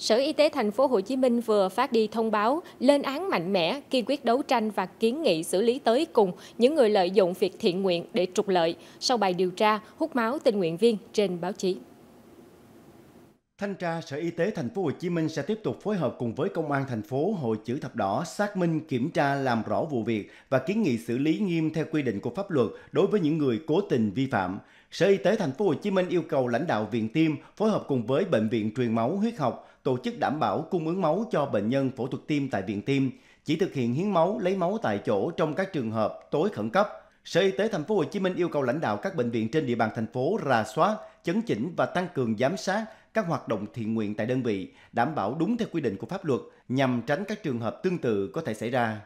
Sở Y tế thành phố Hồ Chí Minh vừa phát đi thông báo lên án mạnh mẽ, kiên quyết đấu tranh và kiến nghị xử lý tới cùng những người lợi dụng việc thiện nguyện để trục lợi sau bài điều tra hút máu tình nguyện viên trên báo chí. Thanh tra Sở Y tế Thành phố Hồ Chí Minh sẽ tiếp tục phối hợp cùng với Công an thành phố Hội chữ thập đỏ xác minh, kiểm tra, làm rõ vụ việc và kiến nghị xử lý nghiêm theo quy định của pháp luật đối với những người cố tình vi phạm. Sở Y tế Thành phố Hồ Chí Minh yêu cầu lãnh đạo viện tiêm phối hợp cùng với bệnh viện truyền máu huyết học tổ chức đảm bảo cung ứng máu cho bệnh nhân phẫu thuật tiêm tại viện tiêm, chỉ thực hiện hiến máu lấy máu tại chỗ trong các trường hợp tối khẩn cấp. Sở Y tế Thành phố Hồ Chí Minh yêu cầu lãnh đạo các bệnh viện trên địa bàn thành phố rà soát, chấn chỉnh và tăng cường giám sát các hoạt động thiện nguyện tại đơn vị, đảm bảo đúng theo quy định của pháp luật nhằm tránh các trường hợp tương tự có thể xảy ra.